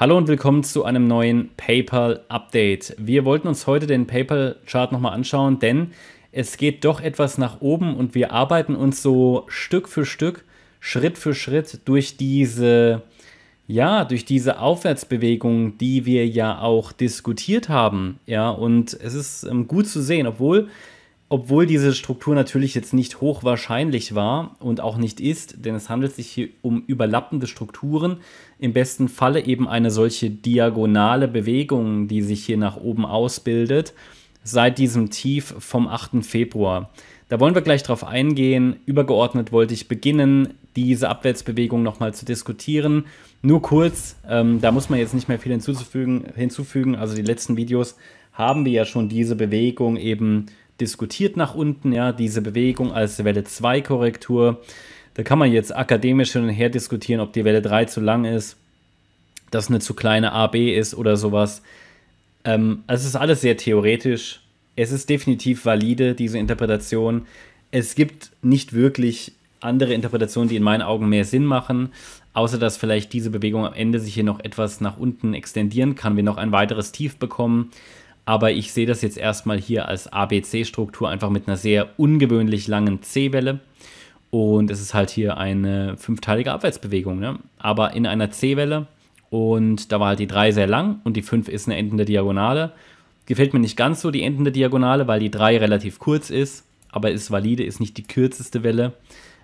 Hallo und willkommen zu einem neuen PayPal Update. Wir wollten uns heute den PayPal Chart nochmal anschauen, denn es geht doch etwas nach oben und wir arbeiten uns so Stück für Stück, Schritt für Schritt durch diese ja, durch diese Aufwärtsbewegung, die wir ja auch diskutiert haben. Ja, und es ist ähm, gut zu sehen, obwohl obwohl diese Struktur natürlich jetzt nicht hochwahrscheinlich war und auch nicht ist, denn es handelt sich hier um überlappende Strukturen, im besten Falle eben eine solche diagonale Bewegung, die sich hier nach oben ausbildet, seit diesem Tief vom 8. Februar. Da wollen wir gleich drauf eingehen. Übergeordnet wollte ich beginnen, diese Abwärtsbewegung nochmal zu diskutieren. Nur kurz, ähm, da muss man jetzt nicht mehr viel hinzufügen, hinzufügen. Also die letzten Videos haben wir ja schon diese Bewegung eben diskutiert nach unten, ja, diese Bewegung als Welle 2 Korrektur. Da kann man jetzt akademisch hin und her diskutieren, ob die Welle 3 zu lang ist, dass eine zu kleine AB ist oder sowas. Ähm, also es ist alles sehr theoretisch. Es ist definitiv valide, diese Interpretation. Es gibt nicht wirklich andere Interpretationen, die in meinen Augen mehr Sinn machen, außer dass vielleicht diese Bewegung am Ende sich hier noch etwas nach unten extendieren kann, wir noch ein weiteres Tief bekommen aber ich sehe das jetzt erstmal hier als ABC-Struktur, einfach mit einer sehr ungewöhnlich langen C-Welle. Und es ist halt hier eine fünfteilige Abwärtsbewegung, ne? aber in einer C-Welle. Und da war halt die 3 sehr lang und die 5 ist eine endende Diagonale. Gefällt mir nicht ganz so die endende Diagonale, weil die 3 relativ kurz ist, aber ist valide, ist nicht die kürzeste Welle.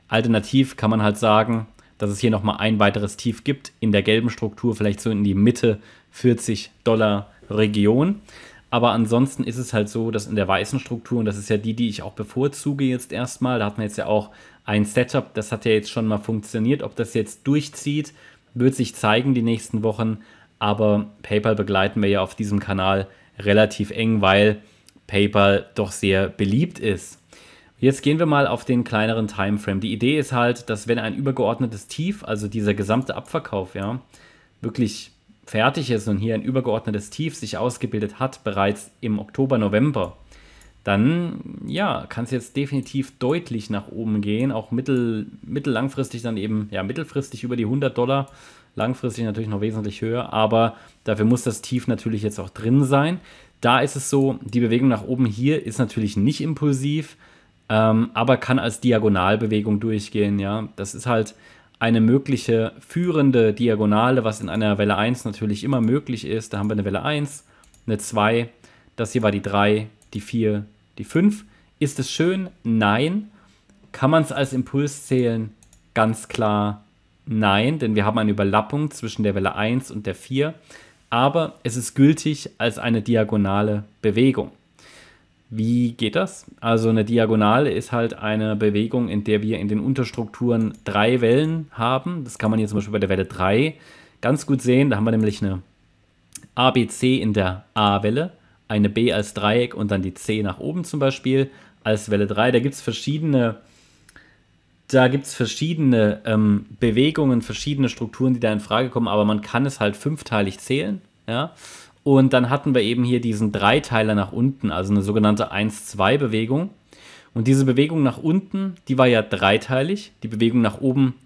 Alternativ kann man halt sagen, dass es hier nochmal ein weiteres Tief gibt in der gelben Struktur, vielleicht so in die Mitte 40 Dollar Region. Aber ansonsten ist es halt so, dass in der weißen Struktur, und das ist ja die, die ich auch bevorzuge jetzt erstmal, da hat man jetzt ja auch ein Setup, das hat ja jetzt schon mal funktioniert. Ob das jetzt durchzieht, wird sich zeigen die nächsten Wochen. Aber PayPal begleiten wir ja auf diesem Kanal relativ eng, weil PayPal doch sehr beliebt ist. Jetzt gehen wir mal auf den kleineren Timeframe. Die Idee ist halt, dass wenn ein übergeordnetes Tief, also dieser gesamte Abverkauf, ja, wirklich fertig ist und hier ein übergeordnetes Tief sich ausgebildet hat, bereits im Oktober, November, dann ja, kann es jetzt definitiv deutlich nach oben gehen, auch mittel, mittellangfristig dann eben, ja, mittelfristig über die 100 Dollar, langfristig natürlich noch wesentlich höher, aber dafür muss das Tief natürlich jetzt auch drin sein. Da ist es so, die Bewegung nach oben hier ist natürlich nicht impulsiv, ähm, aber kann als Diagonalbewegung durchgehen, ja. Das ist halt, eine mögliche führende Diagonale, was in einer Welle 1 natürlich immer möglich ist. Da haben wir eine Welle 1, eine 2, das hier war die 3, die 4, die 5. Ist es schön? Nein. Kann man es als Impuls zählen? Ganz klar nein, denn wir haben eine Überlappung zwischen der Welle 1 und der 4. Aber es ist gültig als eine diagonale Bewegung. Wie geht das? Also eine Diagonale ist halt eine Bewegung, in der wir in den Unterstrukturen drei Wellen haben. Das kann man hier zum Beispiel bei der Welle 3 ganz gut sehen. Da haben wir nämlich eine ABC in der A-Welle, eine B als Dreieck und dann die C nach oben zum Beispiel als Welle 3. Da gibt es verschiedene, da gibt's verschiedene ähm, Bewegungen, verschiedene Strukturen, die da in Frage kommen, aber man kann es halt fünfteilig zählen. Ja? Und dann hatten wir eben hier diesen Dreiteiler nach unten, also eine sogenannte 1-2-Bewegung. Und diese Bewegung nach unten, die war ja dreiteilig. Die Bewegung nach oben,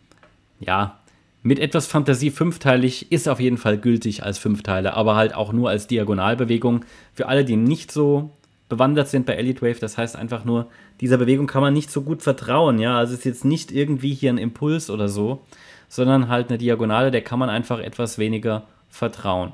ja, mit etwas Fantasie fünfteilig, ist auf jeden Fall gültig als Fünfteiler, aber halt auch nur als Diagonalbewegung. Für alle, die nicht so bewandert sind bei Elite Wave, das heißt einfach nur, dieser Bewegung kann man nicht so gut vertrauen, ja. Also ist jetzt nicht irgendwie hier ein Impuls oder so, sondern halt eine Diagonale, der kann man einfach etwas weniger vertrauen.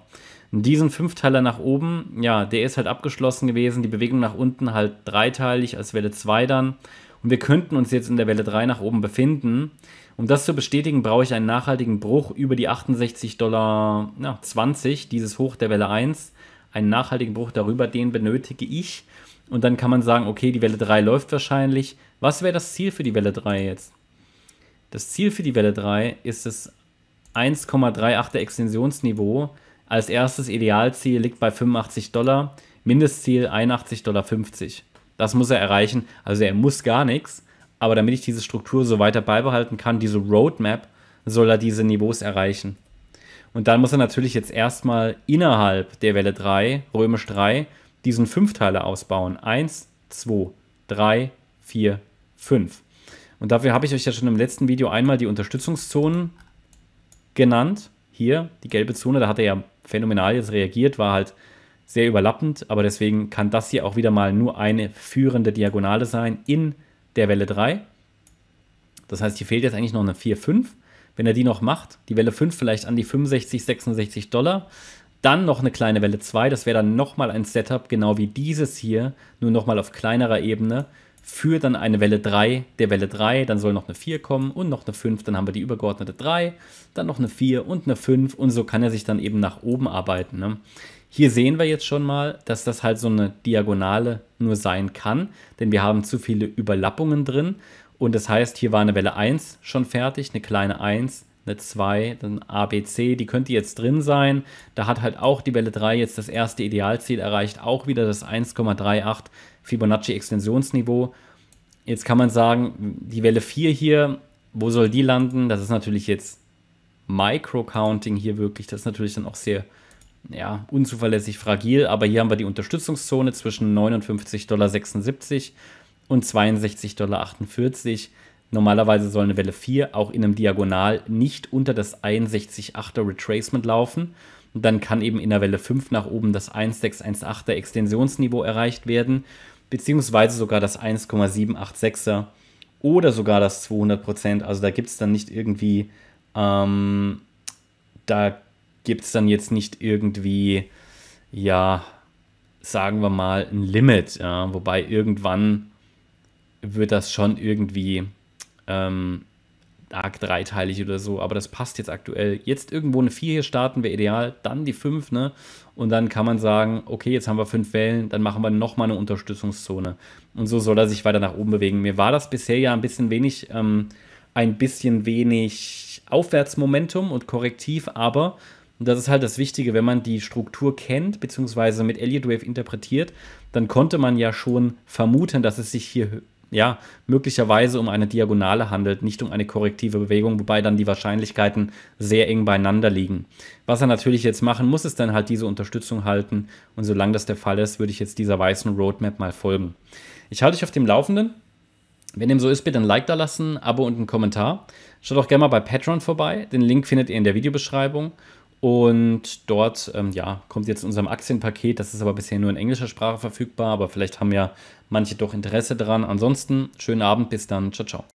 Diesen Fünfteiler nach oben, ja, der ist halt abgeschlossen gewesen. Die Bewegung nach unten halt dreiteilig als Welle 2 dann. Und wir könnten uns jetzt in der Welle 3 nach oben befinden. Um das zu bestätigen, brauche ich einen nachhaltigen Bruch über die 68,20 Dollar, ja, 20, dieses Hoch der Welle 1. Einen nachhaltigen Bruch darüber, den benötige ich. Und dann kann man sagen, okay, die Welle 3 läuft wahrscheinlich. Was wäre das Ziel für die Welle 3 jetzt? Das Ziel für die Welle 3 ist das 1,38er Extensionsniveau als erstes Idealziel liegt bei 85 Dollar, Mindestziel 81,50 Dollar. Das muss er erreichen. Also er muss gar nichts, aber damit ich diese Struktur so weiter beibehalten kann, diese Roadmap, soll er diese Niveaus erreichen. Und dann muss er natürlich jetzt erstmal innerhalb der Welle 3, römisch 3, diesen Fünfteiler ausbauen. 1, 2, 3, 4, 5. Und dafür habe ich euch ja schon im letzten Video einmal die Unterstützungszonen genannt. Hier, die gelbe Zone, da hat er ja phänomenal jetzt reagiert, war halt sehr überlappend, aber deswegen kann das hier auch wieder mal nur eine führende Diagonale sein in der Welle 3. Das heißt, hier fehlt jetzt eigentlich noch eine 4, 5. Wenn er die noch macht, die Welle 5 vielleicht an die 65, 66 Dollar, dann noch eine kleine Welle 2, das wäre dann nochmal ein Setup, genau wie dieses hier, nur nochmal auf kleinerer Ebene für dann eine Welle 3 der Welle 3, dann soll noch eine 4 kommen und noch eine 5, dann haben wir die übergeordnete 3, dann noch eine 4 und eine 5 und so kann er sich dann eben nach oben arbeiten. Ne? Hier sehen wir jetzt schon mal, dass das halt so eine Diagonale nur sein kann, denn wir haben zu viele Überlappungen drin. Und das heißt, hier war eine Welle 1 schon fertig, eine kleine 1, eine 2, dann ABC, die könnte jetzt drin sein. Da hat halt auch die Welle 3 jetzt das erste Idealziel erreicht, auch wieder das 1,38 Fibonacci-Extensionsniveau. Jetzt kann man sagen, die Welle 4 hier, wo soll die landen? Das ist natürlich jetzt Micro-Counting hier wirklich, das ist natürlich dann auch sehr ja, unzuverlässig fragil, aber hier haben wir die Unterstützungszone zwischen 59,76 Dollar und 62,48 Dollar. Normalerweise soll eine Welle 4 auch in einem Diagonal nicht unter das 61,8er Retracement laufen. Und dann kann eben in der Welle 5 nach oben das 1618er Extensionsniveau erreicht werden, beziehungsweise sogar das 1,786er oder sogar das 200%. Also da gibt es dann nicht irgendwie, ähm, da gibt es dann jetzt nicht irgendwie, ja, sagen wir mal, ein Limit. Ja? Wobei irgendwann wird das schon irgendwie ähm, arg dreiteilig oder so, aber das passt jetzt aktuell. Jetzt irgendwo eine 4 hier starten wäre ideal, dann die 5, ne? Und dann kann man sagen, okay, jetzt haben wir 5 Wellen, dann machen wir nochmal eine Unterstützungszone. Und so soll er sich weiter nach oben bewegen. Mir war das bisher ja ein bisschen wenig, ähm, ein bisschen wenig Aufwärtsmomentum und korrektiv, aber das ist halt das Wichtige, wenn man die Struktur kennt, beziehungsweise mit Elliott Wave interpretiert, dann konnte man ja schon vermuten, dass es sich hier ja, möglicherweise um eine Diagonale handelt, nicht um eine korrektive Bewegung, wobei dann die Wahrscheinlichkeiten sehr eng beieinander liegen. Was er natürlich jetzt machen muss, ist dann halt diese Unterstützung halten und solange das der Fall ist, würde ich jetzt dieser weißen Roadmap mal folgen. Ich halte dich auf dem Laufenden. Wenn dem so ist, bitte ein Like da lassen, Abo und einen Kommentar. Schaut auch gerne mal bei Patreon vorbei. Den Link findet ihr in der Videobeschreibung. Und dort ähm, ja, kommt jetzt in unserem Aktienpaket, das ist aber bisher nur in englischer Sprache verfügbar, aber vielleicht haben ja manche doch Interesse daran. Ansonsten schönen Abend, bis dann, ciao, ciao.